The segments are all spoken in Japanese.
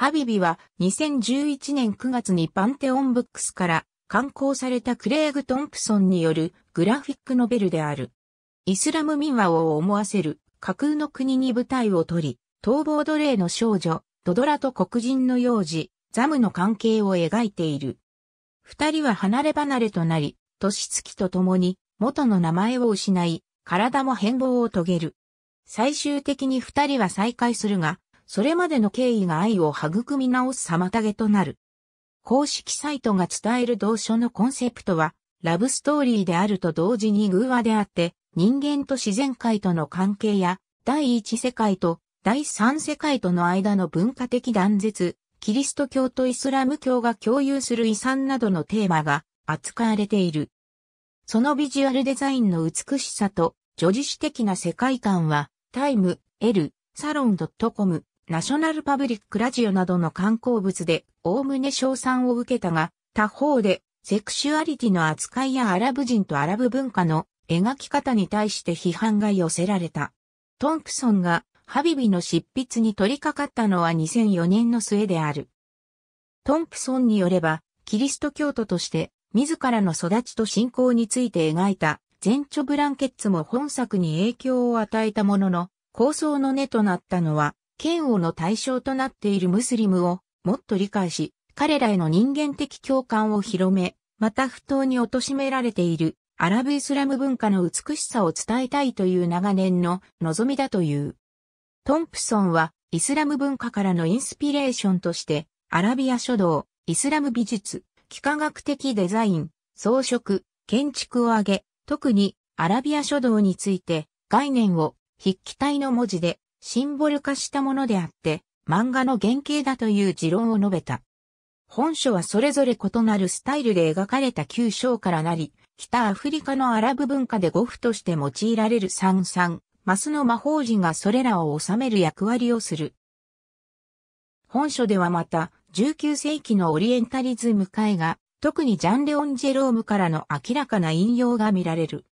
ハビビは2011年9月にパンテオンブックスから刊行されたクレイグ・トンプソンによるグラフィックノベルである。イスラム民話を思わせる架空の国に舞台を取り、逃亡奴隷の少女、ドドラと黒人の幼児、ザムの関係を描いている。二人は離れ離れとなり、年月と共に元の名前を失い、体も変貌を遂げる。最終的に二人は再会するが、それまでの経緯が愛を育み直す妨げとなる。公式サイトが伝える同書のコンセプトは、ラブストーリーであると同時に偶話であって、人間と自然界との関係や、第一世界と第三世界との間の文化的断絶、キリスト教とイスラム教が共有する遺産などのテーマが扱われている。そのビジュアルデザインの美しさと、女子的な世界観は、タイム、L、サロン .com、ナショナルパブリックラジオなどの観光物で、おおむね賞賛を受けたが、他方で、セクシュアリティの扱いやアラブ人とアラブ文化の描き方に対して批判が寄せられた。トンプソンがハビビの執筆に取り掛かったのは2004年の末である。トンプソンによれば、キリスト教徒として自らの育ちと信仰について描いた全著ブランケッツも本作に影響を与えたものの、構想の根となったのは嫌悪の対象となっているムスリムをもっと理解し、彼らへの人間的共感を広め、また不当に貶められているアラブイスラム文化の美しさを伝えたいという長年の望みだという。トンプソンはイスラム文化からのインスピレーションとして、アラビア書道、イスラム美術、幾何学的デザイン、装飾、建築を挙げ、特にアラビア書道について概念を筆記体の文字でシンボル化したものであって、漫画の原型だという持論を述べた。本書はそれぞれ異なるスタイルで描かれた旧章からなり、北アフリカのアラブ文化で語符として用いられる三三、マスの魔法人がそれらを収める役割をする。本書ではまた、19世紀のオリエンタリズム絵画、特にジャン・レオン・ジェロームからの明らかな引用が見られる。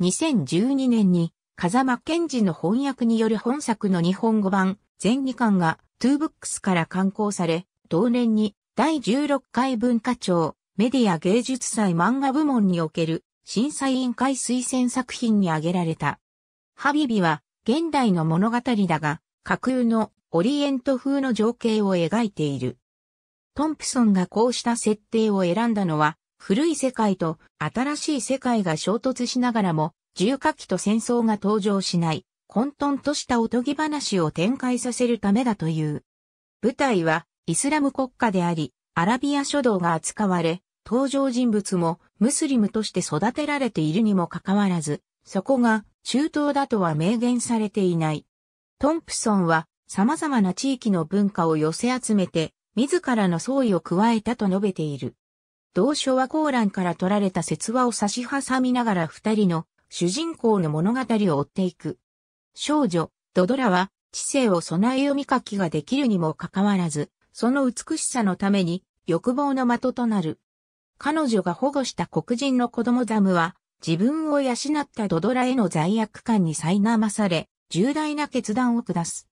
2012年に風間健二の翻訳による本作の日本語版全2巻がトゥーブックスから刊行され、同年に第16回文化庁メディア芸術祭漫画部門における審査委員会推薦作品に挙げられた。ハビビは現代の物語だが架空のオリエント風の情景を描いている。トンプソンがこうした設定を選んだのは古い世界と新しい世界が衝突しながらも重火器と戦争が登場しない、混沌としたおとぎ話を展開させるためだという。舞台は、イスラム国家であり、アラビア書道が扱われ、登場人物もムスリムとして育てられているにもかかわらず、そこが中東だとは明言されていない。トンプソンは様々な地域の文化を寄せ集めて、自らの創意を加えたと述べている。同書はコーランから取られた説話を差し挟みながら二人の主人公の物語を追っていく。少女、ドドラは知性を備え読み書きができるにもかかわらず、その美しさのために欲望の的となる。彼女が保護した黒人の子供ザムは、自分を養ったドドラへの罪悪感に苛まされ、重大な決断を下す。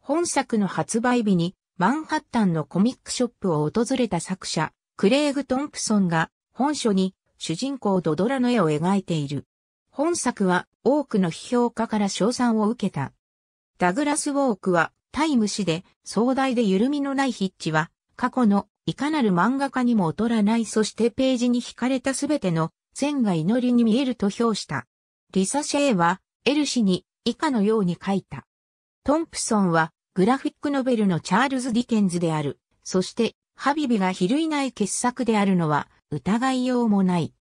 本作の発売日に、マンハッタンのコミックショップを訪れた作者、クレイグ・トンプソンが、本書に、主人公ドドラの絵を描いている。本作は多くの批評家から称賛を受けた。ダグラス・ウォークは、タイム誌で、壮大で緩みのない筆致は、過去のいかなる漫画家にも劣らないそしてページに惹かれたすべての善が祈りに見えると評した。リサ・シェイは、エル氏に以下のように書いた。トンプソンは、グラフィックノベルのチャールズ・ディケンズである。そして、ハビビが比類ない傑作であるのは、疑いようもない。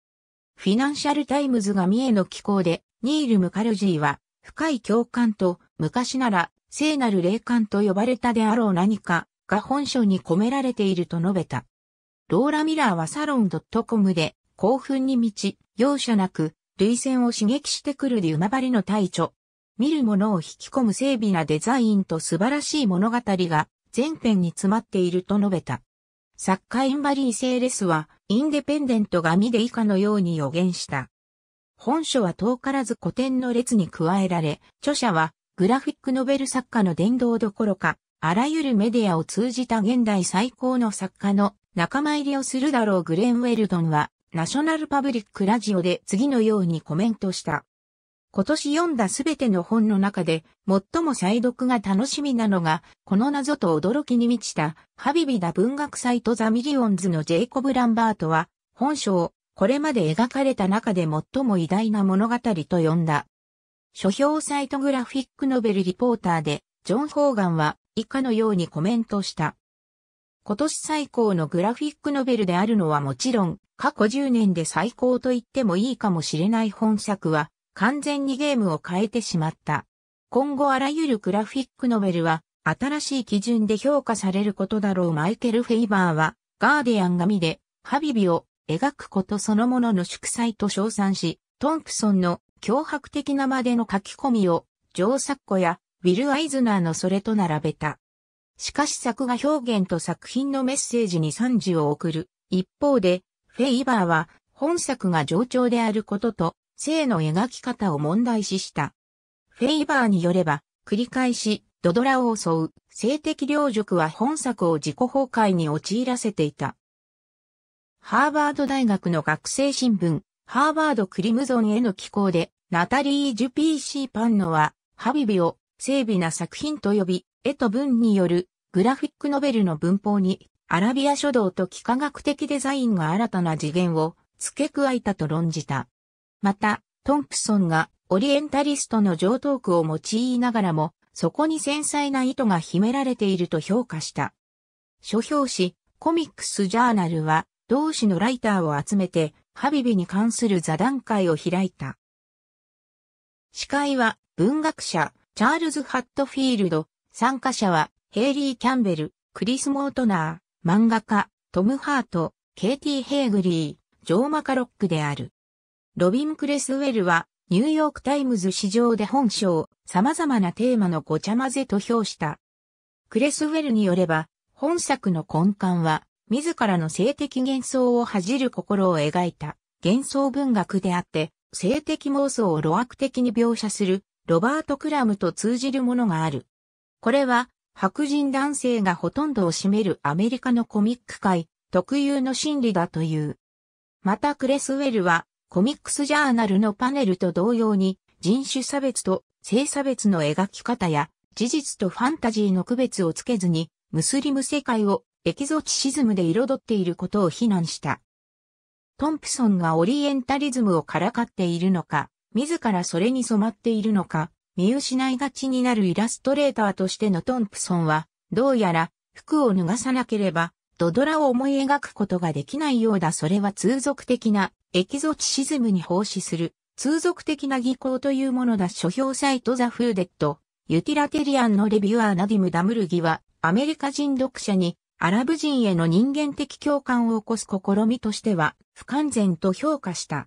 フィナンシャルタイムズが三重の気候で、ニール・ムカルジーは、深い共感と、昔なら、聖なる霊感と呼ばれたであろう何か、が本書に込められていると述べた。ローラ・ミラーはサロン .com で、興奮に満ち、容赦なく、類線を刺激してくるでマバりの大著。見るものを引き込む整備なデザインと素晴らしい物語が全編に詰まっていると述べた。作家インバリー・セーレスはインデペンデントがで以下のように予言した。本書は遠からず古典の列に加えられ、著者はグラフィックノベル作家の伝道どころか、あらゆるメディアを通じた現代最高の作家の仲間入りをするだろうグレン・ウェルドンは、ナショナルパブリックラジオで次のようにコメントした。今年読んだすべての本の中で、最も再読が楽しみなのが、この謎と驚きに満ちた、ハビビダ文学サイトザ・ミリオンズのジェイコブ・ランバートは、本書を、これまで描かれた中で最も偉大な物語と呼んだ。書評サイトグラフィックノベルリポーターで、ジョン・ホーガンは、以下のようにコメントした。今年最高のグラフィックノベルであるのはもちろん、過去10年で最高と言ってもいいかもしれない本作は、完全にゲームを変えてしまった。今後あらゆるグラフィックノベルは新しい基準で評価されることだろうマイケル・フェイバーはガーディアン紙でハビビを描くことそのものの祝祭と称賛し、トンプソンの脅迫的なまでの書き込みをジョー・サッコやウィル・アイズナーのそれと並べた。しかし作画表現と作品のメッセージに賛辞を送る。一方で、フェイバーは本作が上調であることと性の描き方を問題視した。フェイバーによれば、繰り返し、ドドラを襲う、性的領辱は本作を自己崩壊に陥らせていた。ハーバード大学の学生新聞、ハーバードクリムゾンへの寄稿で、ナタリー・ジュピーシー・パンノは、ハビビを、整備な作品と呼び、絵と文による、グラフィックノベルの文法に、アラビア書道と幾何学的デザインが新たな次元を付け加えたと論じた。また、トンプソンがオリエンタリストの上ー句を用いながらも、そこに繊細な意図が秘められていると評価した。書評誌、コミックスジャーナルは、同誌のライターを集めて、ハビビに関する座談会を開いた。司会は、文学者、チャールズ・ハットフィールド、参加者は、ヘイリー・キャンベル、クリス・モートナー、漫画家、トム・ハート、ケイティ・ヘーグリー、ジョー・マカロックである。ロビン・クレスウェルは、ニューヨークタイムズ史上で本書を様々なテーマのごちゃ混ぜと評した。クレスウェルによれば、本作の根幹は、自らの性的幻想を恥じる心を描いた幻想文学であって、性的妄想を露悪的に描写するロバート・クラムと通じるものがある。これは白人男性がほとんどを占めるアメリカのコミック界特有の心理だという。またクレスウェルはコミックスジャーナルのパネルと同様に人種差別と性差別の描き方や事実とファンタジーの区別をつけずにムスリム世界をエキゾチシズムで彩っていることを非難した。トンプソンがオリエンタリズムをからかっているのか、自らそれに染まっているのか、見失いがちになるイラストレーターとしてのトンプソンは、どうやら服を脱がさなければ、ドドラを思い描くことができないようだそれは通俗的なエキゾチシズムに奉仕する、通俗的な技巧というものだ書評サイトザ・フーデッド、ユティラテリアンのレビュアーナディム・ダムルギは、アメリカ人読者に、アラブ人への人間的共感を起こす試みとしては、不完全と評価した。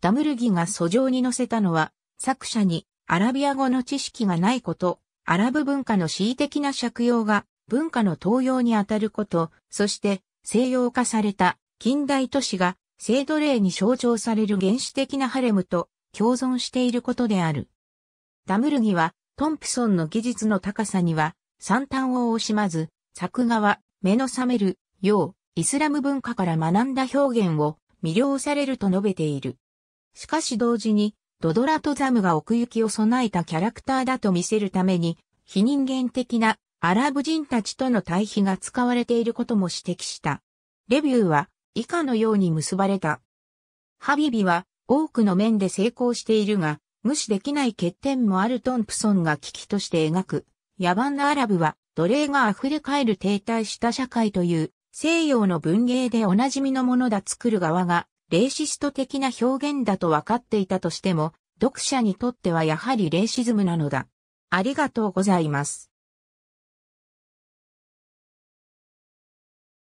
ダムルギが訴状に載せたのは、作者にアラビア語の知識がないこと、アラブ文化の恣意的な借用が文化の東洋にあたること、そして西洋化された近代都市が性奴隷に象徴される原始的なハレムと共存していることである。ダムルギは、トンプソンの技術の高さには、惨憺を惜しまず、作画は、目の覚める、よう、イスラム文化から学んだ表現を魅了されると述べている。しかし同時に、ドドラとザムが奥行きを備えたキャラクターだと見せるために、非人間的なアラブ人たちとの対比が使われていることも指摘した。レビューは、以下のように結ばれた。ハビビは多くの面で成功しているが、無視できない欠点もあるトンプソンが危機として描く。野蛮なアラブは奴隷が溢れ返る停滞した社会という西洋の文芸でおなじみのものだ作る側がレーシスト的な表現だと分かっていたとしても、読者にとってはやはりレーシズムなのだ。ありがとうございます。